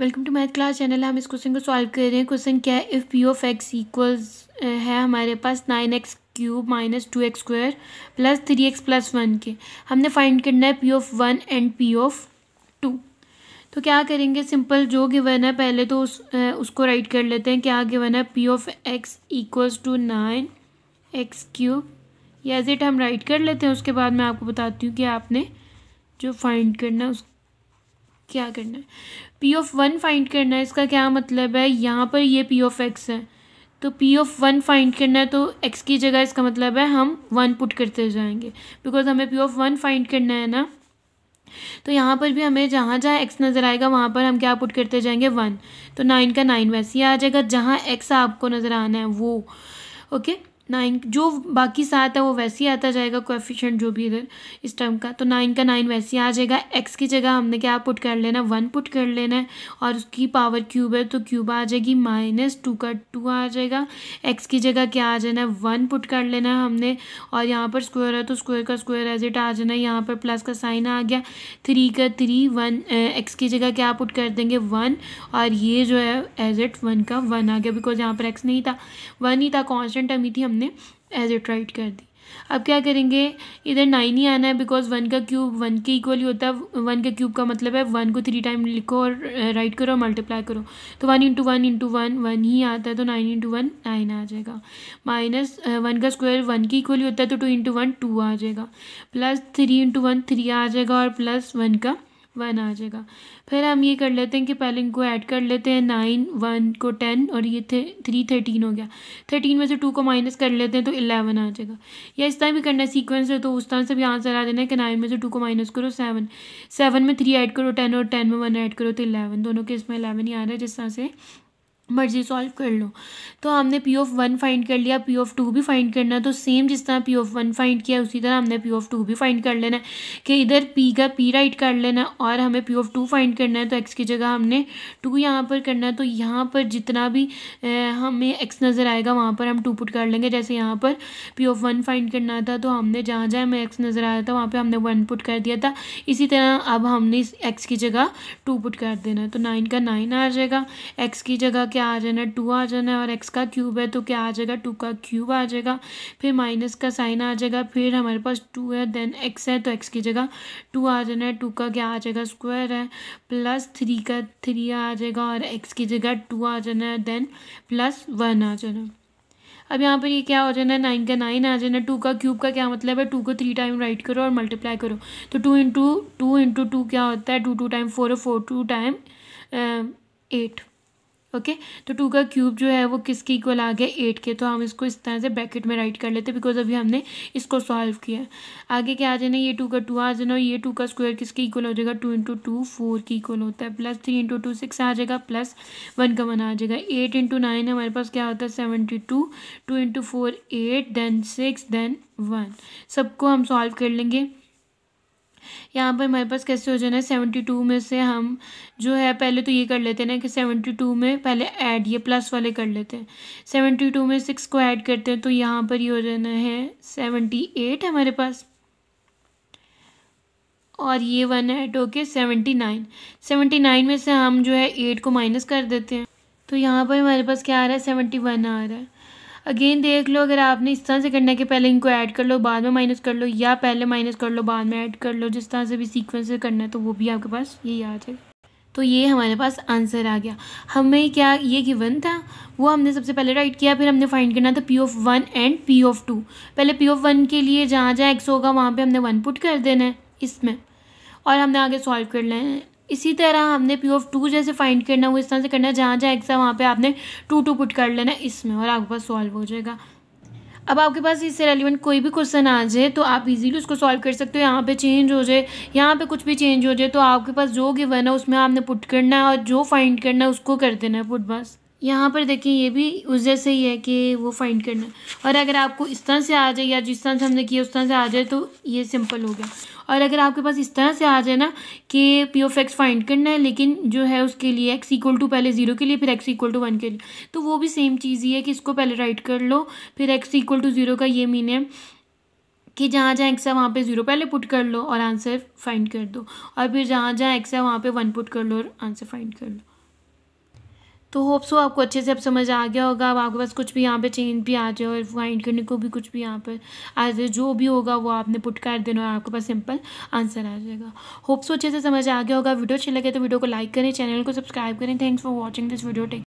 Welcome to math class channel हम इस question को सॉल्व कर रहे हैं क्वेश्चन क्या है if P of X equals है हमारे पास nine X cube minus two X square plus three X plus one के हमने फाइंड करना है P of one and P of two तो क्या करेंगे सिंपल जो गिवन है पहले तो उस उसको राइट कर लेते हैं क्या गिवन है P of X equals to nine X cube या एज इट हम राइट कर लेते हैं उसके बाद मैं आपको बताती हूँ कि आपने जो फाइंड करना है उसको क्या करना है पी ऑफ वन फाइंड करना है इसका क्या मतलब है यहाँ पर ये पी ऑफ एक्स है तो पी ऑफ वन फाइंड करना है तो एक्स की जगह इसका मतलब है हम वन पुट करते जाएंगे बिकॉज हमें पी ऑफ वन फाइंड करना है ना तो यहाँ पर भी हमें जहाँ जहाँ एक्स नज़र आएगा वहाँ पर हम क्या पुट करते जाएंगे वन तो नाइन का नाइन वैसे ही आ जाएगा जहाँ एक्स आपको नज़र आना है वो ओके okay? नाइन जो बाकी सात है वो वैसे ही आता जाएगा कोएफिशिएंट जो भी इधर इस टर्म का तो नाइन का नाइन वैसे ही आ जाएगा एक्स की जगह हमने क्या पुट कर लेना है वन पुट कर लेना है और उसकी पावर क्यूब है तो क्यूब आ जाएगी माइनस टू का टू आ जाएगा एक्स की जगह क्या आ जाना है वन पुट कर लेना है हमने और यहाँ पर स्क्वायर है तो स्क्वायर का स्क्वायर एज इट आ जाना है यहाँ पर प्लस का साइन आ गया थ्री का थ्री वन एक्स की जगह क्या पुट कर देंगे वन और ये जो है एज इट वन का वन आ गया बिकॉज यहाँ पर एक्स नहीं था वन ही था कॉन्स्टेंट टर्म ही थी हमने हमने एज इट राइट कर दी अब क्या करेंगे इधर नाइन ही आना है बिकॉज वन का क्यूब वन के इक्वल ही होता है वन का क्यूब का मतलब है वन को थ्री टाइम लिखो और राइट uh, करो और मल्टीप्लाई करो तो one into one into one one ही आता है तो नाइन इंटू वन नाइन आ जाएगा माइनस वन uh, का स्क्वायर वन के इक्वल ही होता है तो टू इंटू वन टू आ जाएगा plus three into one three आ जाएगा और प्लस वन का वन आ जाएगा फिर हम ये कर लेते हैं कि पहले इनको ऐड कर लेते हैं नाइन वन को टेन और ये थे थ्री थर्टीन हो गया थर्टीन में से टू को माइनस कर लेते हैं तो इलेवन आ जाएगा या इस तरह भी करना है सीक्वेंस है तो उस तरह से भी आंसर आ जाना है कि नाइन में से टू को माइनस करो सेवन सेवन में थ्री ऐड करो टेन और टेन में वन ऐड करो तो इलेवन दोनों के इसमें इलेवन ही आ रहा है जिस तरह से मर्जी सॉल्व कर लो तो हमने पी ऑफ वन फाइंड कर लिया पी ऑफ टू भी फाइंड करना है तो सेम जिस तरह पी ऑफ वन फाइंड किया उसी तरह हमने पी ऑफ टू भी फाइंड कर लेना है कि इधर पी का पी राइट कर लेना है और हमें पी ऑफ टू फाइंड करना है तो एक्स की जगह हमने टू यहाँ पर करना है तो यहाँ पर जितना भी ए, हमें एक्स नज़र आएगा वहाँ पर हम टू पुट कर लेंगे जैसे यहाँ पर पी ऑफ वन फाइंड करना था तो हमने जहाँ जहाँ हमें एक्स नज़र आया था वहाँ पर हमने वन पुट कर दिया था इसी तरह अब हमने एक्स की जगह टू पुट कर देना है तो नाइन का नाइन आ जाएगा एक्स की जगह क्या आ जाना है टू आ जाना है और एक्स का क्यूब है तो क्या आ जाएगा टू का क्यूब आ जाएगा फिर माइनस का साइन आ जाएगा फिर हमारे पास टू है देन एक्स है तो एक्स की जगह टू आ जाना है टू का क्या आ जाएगा स्क्वायर है प्लस थ्री का थ्री आ जाएगा और एक्स की जगह टू आ जाना है देन प्लस वन आ जाना है अब यहाँ पर ये क्या हो जाना है नाइन का नाइन आ जाना टू का क्यूब का क्या मतलब है टू को थ्री टाइम राइट करो और मल्टीप्लाई करो तो two into two into two क्या होता है two two time four four two time eight okay तो टू का क्यूब जो है वो किसके इक्वल आ गया एट के तो हम इसको इस तरह से ब्रैकेट में राइट कर लेते बिकॉज अभी हमने इसको सॉल्व किया है आगे क्या आ जाना ये टू का टू आ जाना ये टू का स्क्वायर किसके इक्वल हो जाएगा टू इंटू टू फोर की इक्वल होता है plus three into two six आ जाएगा प्लस वन का वन आ जाएगा एट इंटू नाइन हमारे पास क्या होता है seventy two two into four eight then six then one सबको हम सॉल्व कर लेंगे यहाँ पर हमारे पास कैसे हो जाना है सेवेंटी टू में से हम जो है पहले तो ये कर लेते हैं ना कि सेवेंटी टू में पहले ऐड ये प्लस वाले कर लेते हैं सेवेंटी टू में सिक्स को ऐड करते हैं तो यहाँ पर ये हो जाना है सेवेंटी एट हमारे पास और ये वन है टोके सेवेंटी नाइन सेवेंटी नाइन में से हम जो है एट को माइनस कर देते हैं तो यहाँ पर हमारे पास क्या आ रहा है सेवेंटी वन आ रहा है अगेन देख लो अगर आपने इस तरह से करना है कि पहले इनको ऐड कर लो बाद में माइनस कर लो या पहले माइनस कर लो बाद में ऐड कर लो जिस तरह से भी सीक्वेंस करना है तो वो भी आपके पास ये याद है तो ये हमारे पास आंसर आ गया हमें क्या ये गिवन था वो हमने सबसे पहले राइट किया फिर हमने फाइंड करना था P of one and P of two पहले पी ऑफ वन के लिए जहाँ जहाँ एक्स होगा वहाँ पे हमने वन पुट कर देना है इसमें और हमने आगे सॉल्व कर लेना है इसी तरह हमने पी ऑफ टू जैसे फाइंड करना वो इस तरह से करना है जहाँ जहाँ एग्जाम वहाँ पे आपने टू टू पुट कर लेना इसमें और आपके पास सॉल्व हो जाएगा अब आपके पास इससे रेलिवेंट कोई भी क्वेश्चन आ जाए तो आप इजीली उसको सॉल्व कर सकते हो यहाँ पे चेंज हो जाए यहाँ पे कुछ भी चेंज हो जाए तो आपके पास जो गिवन है उसमें आपने पुट करना है और जो फाइंड करना है उसको कर देना है पुट बस यहाँ पर देखिए ये भी उस जैसे ही है कि वो फाइंड करना और अगर आपको इस तरह से आ जाए या जिस तरह से हमने किया उस तरह से आ जाए तो ये सिंपल हो गया और अगर आपके पास इस तरह से आ जाए ना कि पी ऑफ एक्स फाइंड करना है लेकिन जो है उसके लिए एक्स इक्वल टू पहले ज़ीरो के लिए फिर एक्स इक्वल टू वन के लिए तो वो भी सेम चीज़ ही है कि इसको पहले राइट कर लो फिर एक्स इक्वल टू ज़ीरो का ये मीन है कि जहाँ जहाँ एक्स है वहाँ पे ज़ीरो पहले पुट कर लो और आंसर फाइंड कर दो और फिर जहाँ जहाँ एक्स है वहाँ पे वन पुट कर लो और आंसर फाइंड कर लो तो होप सो तो आपको अच्छे से अब समझ आ गया होगा अब आपके पास कुछ भी यहाँ पे चेंज भी आ जाए और फाइंड करने को भी कुछ भी यहाँ पर आ जाए जो भी होगा वो आपने पुट कर देना और आपके पास सिंपल आंसर आ जाएगा होप सो तो अच्छे से समझ आ गया होगा वीडियो अच्छी लगे तो वीडियो को लाइक करें चैनल को सब्सक्राइब करें thanks for watching this video take